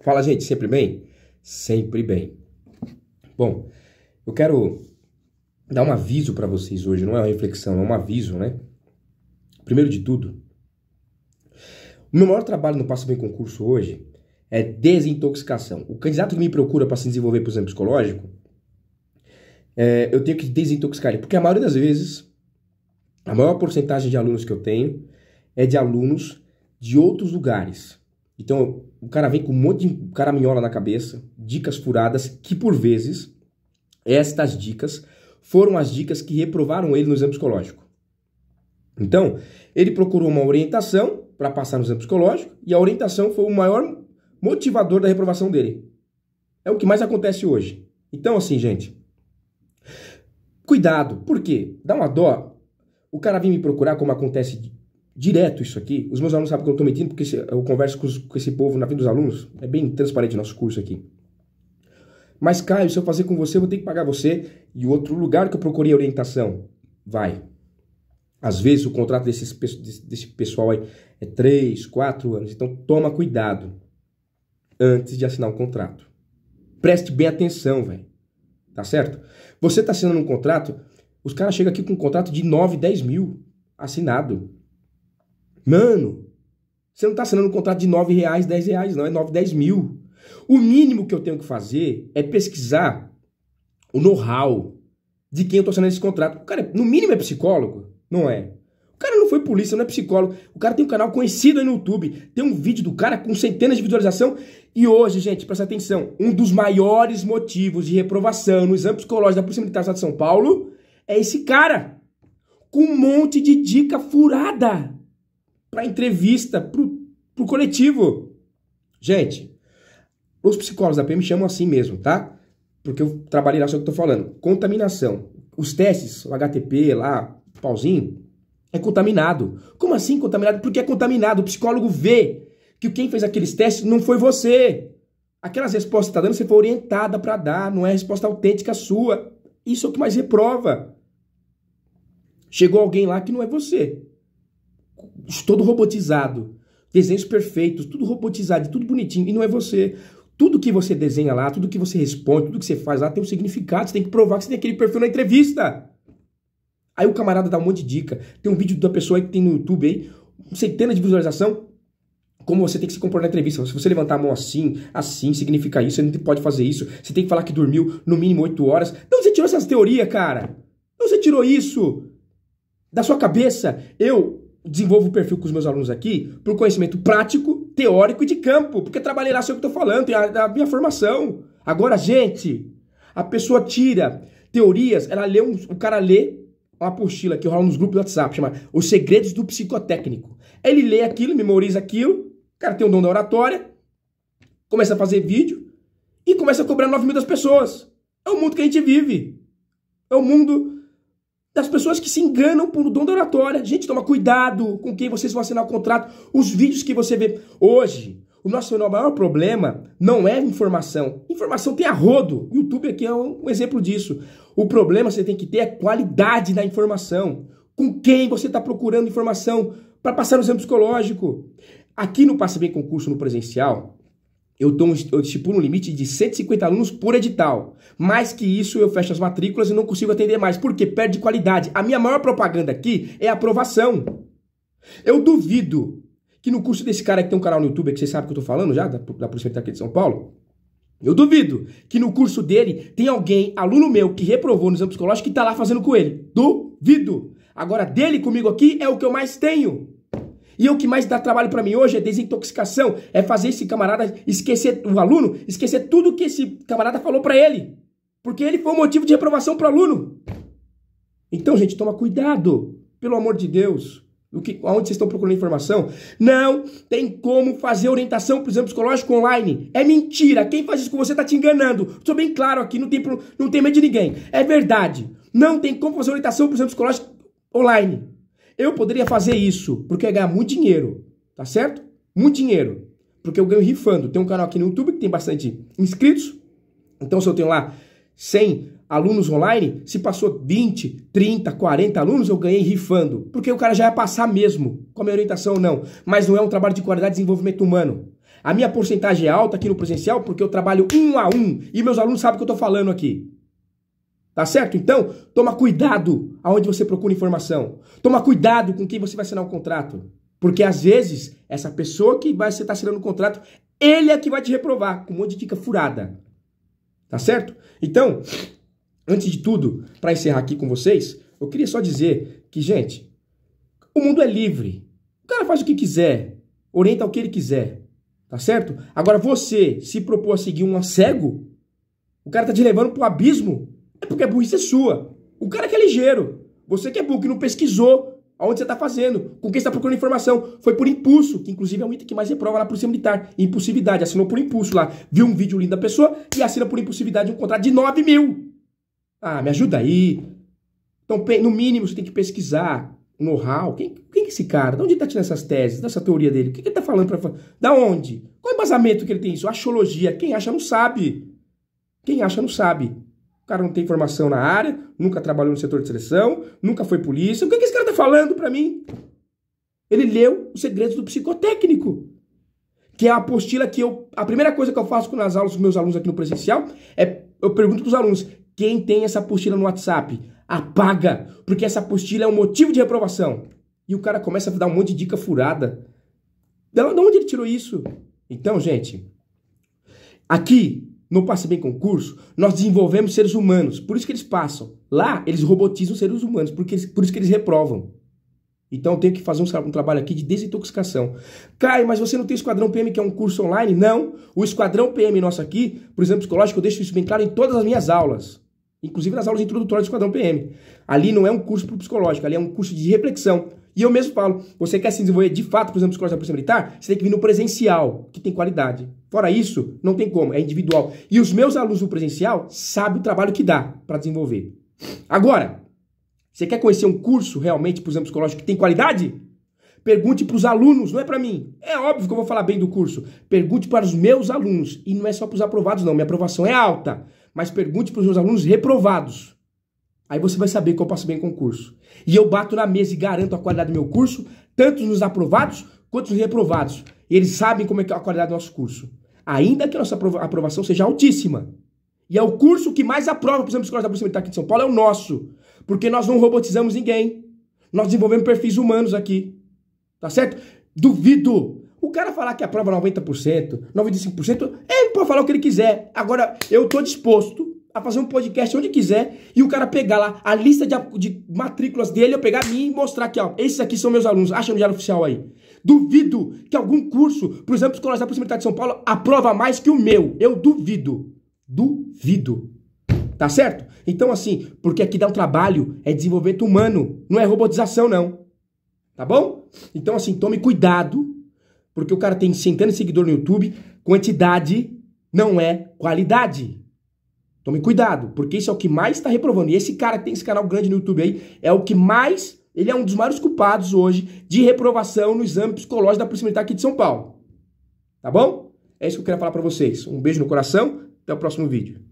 Fala, gente, sempre bem? Sempre bem. Bom, eu quero dar um aviso para vocês hoje, não é uma reflexão, é um aviso, né? Primeiro de tudo, o meu maior trabalho no Passa Bem Concurso hoje é desintoxicação. O candidato que me procura para se desenvolver para o exame psicológico, é, eu tenho que desintoxicar ele, porque a maioria das vezes, a maior porcentagem de alunos que eu tenho é de alunos de outros lugares. Então, o cara vem com um monte de caraminhola na cabeça, dicas furadas, que por vezes estas dicas foram as dicas que reprovaram ele no exame psicológico. Então, ele procurou uma orientação para passar no exame psicológico e a orientação foi o maior motivador da reprovação dele. É o que mais acontece hoje. Então, assim, gente, cuidado, porque dá uma dó o cara vir me procurar, como acontece direto isso aqui. Os meus alunos sabem que eu estou mentindo porque eu converso com, os, com, esse povo na vida dos alunos. É bem transparente nosso curso aqui. Mas, Caio, se eu fazer com você, eu vou ter que pagar você. E outro lugar que eu procurei orientação. Vai. Às vezes o contrato desses, desse pessoal aí é 3, 4 anos. Então toma cuidado antes de assinar um contrato. Preste bem atenção, velho. Tá certo? Você está assinando um contrato, os caras chegam aqui com um contrato de 9, 10 mil assinado. Mano, você não está assinando um contrato de 9 reais, 10 reais, não. É 9, 10 mil. O mínimo que eu tenho que fazer é pesquisar o know-how de quem eu estou assinando esse contrato. O cara, no mínimo, é psicólogo? Não é. O cara não foi polícia, não é psicólogo. O cara tem um canal conhecido aí no YouTube. Tem um vídeo do cara com centenas de visualização. E hoje, gente, presta atenção. Um dos maiores motivos de reprovação no exame psicológico da Polícia Militar do Estado de São Paulo é esse cara. Com um monte de dica furada para entrevista, para o coletivo. Gente, os psicólogos da PM chamam assim mesmo, tá? Porque eu trabalhei lá, só que eu tô falando. Contaminação. Os testes, o HTP lá, o pauzinho, é contaminado. Como assim contaminado? Porque é contaminado. O psicólogo vê que quem fez aqueles testes não foi você. Aquelas respostas que tá dando, você foi orientada para dar, não é a resposta autêntica sua. Isso é o que mais reprova. Chegou alguém lá que não é você todo robotizado, desenhos perfeitos, tudo robotizado, tudo bonitinho, e não é você. Tudo que você desenha lá, tudo que você responde, tudo que você faz lá tem um significado, você tem que provar que você tem aquele perfil na entrevista. Aí o camarada dá um monte de dica. Tem um vídeo da pessoa aí que tem no YouTube aí, centenas de visualização, como você tem que se comportar na entrevista. Se você levantar a mão assim, assim, significa isso, você não pode fazer isso. Você tem que falar que dormiu no mínimo 8 horas. Então você tirou essas teorias, cara. Então você tirou isso da sua cabeça. Eu desenvolvo o perfil com os meus alunos aqui por conhecimento prático, teórico e de campo, porque trabalhei lá sobre o que estou falando, tem a, a minha formação. Agora, gente, a pessoa tira teorias, ela lê um, o cara lê uma apostila que rola nos grupos do WhatsApp, chama Os Segredos do Psicotécnico. Ele lê aquilo, memoriza aquilo, o cara tem o um dom da oratória, começa a fazer vídeo e começa a cobrar 9 mil das pessoas. É o mundo que a gente vive. É o mundo das pessoas que se enganam por dom da oratória. Gente, toma cuidado com quem vocês vão assinar o contrato. Os vídeos que você vê hoje, o nosso maior problema não é informação. Informação tem a rodo. YouTube aqui é um exemplo disso. O problema você tem que ter é qualidade da informação. Com quem você está procurando informação para passar no exame psicológico. Aqui no Passa Bem Concurso, no presencial, eu, dou um, eu estipulo um limite de 150 alunos por edital. Mais que isso, eu fecho as matrículas e não consigo atender mais, porque perde qualidade. A minha maior propaganda aqui é aprovação. Eu duvido que no curso desse cara que tem um canal no YouTube, que você sabe que eu tô falando já, da, da Polícia Militar aqui de São Paulo, eu duvido que no curso dele tem alguém, aluno meu, que reprovou no exame psicológico, que tá lá fazendo com ele. Duvido! Agora, dele comigo aqui é o que eu mais tenho. E o que mais dá trabalho para mim hoje é desintoxicação, é fazer esse camarada esquecer, o aluno, esquecer tudo que esse camarada falou para ele. Porque ele foi o um motivo de reprovação para o aluno. Então, gente, toma cuidado, pelo amor de Deus. O que, onde vocês estão procurando informação? Não tem como fazer orientação para exame psicológico online. É mentira. Quem faz isso com você está te enganando. Estou bem claro aqui, não tem, não tem medo de ninguém. É verdade. Não tem como fazer orientação para exame psicológico online. Eu poderia fazer isso porque eu é ia ganhar muito dinheiro, tá certo? Muito dinheiro. Porque eu ganho rifando. Tem um canal aqui no YouTube que tem bastante inscritos. Então, se eu tenho lá 100 alunos online, se passou 20, 30, 40 alunos, eu ganhei rifando. Porque o cara já ia passar mesmo, com a minha orientação ou não. Mas não é um trabalho de qualidade de desenvolvimento humano. A minha porcentagem é alta aqui no presencial porque eu trabalho um a um. E meus alunos sabem o que eu estou falando aqui. Tá certo? Então, toma cuidado aonde você procura informação. Toma cuidado com quem você vai assinar o um contrato. Porque às vezes, essa pessoa que vai, você está assinando o um contrato, ele é que vai te reprovar com um monte de dica furada. Tá certo? Então, antes de tudo, para encerrar aqui com vocês, eu queria só dizer que, gente, o mundo é livre. O cara faz o que quiser, orienta o que ele quiser. Tá certo? Agora, você se propôs a seguir um cego, o cara tá te levando pro abismo é porque a burrice é sua. O cara é que é ligeiro. Você que é burro, que não pesquisou aonde você está fazendo, com quem está procurando informação. Foi por impulso, que inclusive é o item que mais reprova lá por cima militar. Impulsividade. Assinou por impulso lá. Viu um vídeo lindo da pessoa e assina por impulsividade um contrato de 9 mil. Ah, me ajuda aí. Então, no mínimo, você tem que pesquisar know-how. Quem, quem é esse cara? De onde ele está tirando essas teses, dessa teoria dele? O que, que ele está falando para. Da onde? Qual é o embasamento que ele tem isso? Axiologia. Quem acha não sabe. Quem acha não sabe. O cara não tem formação na área, nunca trabalhou no setor de seleção, nunca foi polícia. O que, é que esse cara tá falando para mim? Ele leu os segredos do psicotécnico, que é a apostila que eu. A primeira coisa que eu faço nas aulas com meus alunos aqui no presencial é eu pergunto para os alunos: quem tem essa apostila no WhatsApp? Apaga, porque essa apostila é um motivo de reprovação. E o cara começa a dar um monte de dica furada. De onde ele tirou isso? Então, gente, aqui no Passe Bem Concurso, nós desenvolvemos seres humanos. Por isso que eles passam. Lá, eles robotizam seres humanos, porque, por isso que eles reprovam. Então, eu tenho que fazer um, um trabalho aqui de desintoxicação. Caio, mas você não tem Esquadrão PM, que é um curso online? Não. O Esquadrão PM nosso aqui, por exemplo, psicológico, eu deixo isso bem claro em todas as minhas aulas. Inclusive nas aulas introdutórias do Esquadrão PM. Ali não é um curso para o psicológico, ali é um curso de reflexão. E eu mesmo falo, você quer se desenvolver de fato, por exemplo, psicologia da polícia militar, você tem que vir no presencial, que tem qualidade. Fora isso, não tem como, é individual. E os meus alunos no presencial sabem o trabalho que dá para desenvolver. Agora, você quer conhecer um curso realmente, por exemplo, psicológico que tem qualidade? Pergunte para os alunos, não é para mim. É óbvio que eu vou falar bem do curso. Pergunte para os meus alunos. E não é só para os aprovados, não. Minha aprovação é alta. Mas pergunte para os meus alunos reprovados. Aí você vai saber que eu passo bem em concurso. E eu bato na mesa e garanto a qualidade do meu curso, tanto nos aprovados quanto nos reprovados. E eles sabem como é, é a qualidade do nosso curso. Ainda que a nossa aprovação seja altíssima. E é o curso que mais aprova, por exemplo, da Polícia Militar aqui de São Paulo, é o nosso. Porque nós não robotizamos ninguém. Nós desenvolvemos perfis humanos aqui. Tá certo? Duvido. O cara falar que aprova 90%, 95%, ele pode falar o que ele quiser. Agora, eu estou disposto a fazer um podcast onde quiser e o cara pegar lá a lista de, de matrículas dele, eu pegar a minha e mostrar aqui, ó. Esses aqui são meus alunos, acha no Diário Oficial aí. Duvido que algum curso, por exemplo, Escolar da Proximidade de São Paulo, aprova mais que o meu. Eu duvido. Duvido. Tá certo? Então, assim, porque aqui dá um trabalho, é desenvolvimento humano, não é robotização, não. Tá bom? Então, assim, tome cuidado, porque o cara tem centenas de seguidores no YouTube, quantidade não é qualidade. Tome cuidado, porque isso é o que mais está reprovando. E esse cara que tem esse canal grande no YouTube aí é o que mais. Ele é um dos maiores culpados hoje de reprovação no exame psicológico da proximidade aqui de São Paulo. Tá bom? É isso que eu queria falar para vocês. Um beijo no coração, até o próximo vídeo.